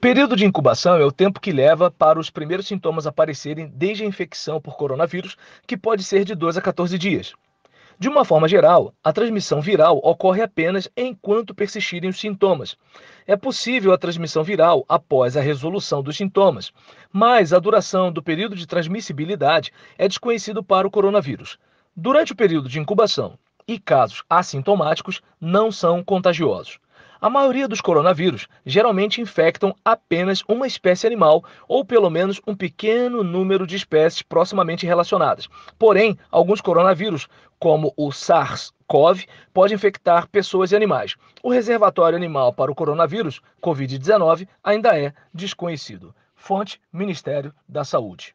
Período de incubação é o tempo que leva para os primeiros sintomas aparecerem desde a infecção por coronavírus, que pode ser de 2 a 14 dias. De uma forma geral, a transmissão viral ocorre apenas enquanto persistirem os sintomas. É possível a transmissão viral após a resolução dos sintomas, mas a duração do período de transmissibilidade é desconhecido para o coronavírus. Durante o período de incubação e casos assintomáticos não são contagiosos. A maioria dos coronavírus geralmente infectam apenas uma espécie animal ou pelo menos um pequeno número de espécies proximamente relacionadas. Porém, alguns coronavírus, como o SARS CoV pode infectar pessoas e animais. O reservatório animal para o coronavírus, Covid-19, ainda é desconhecido. Fonte: Ministério da Saúde.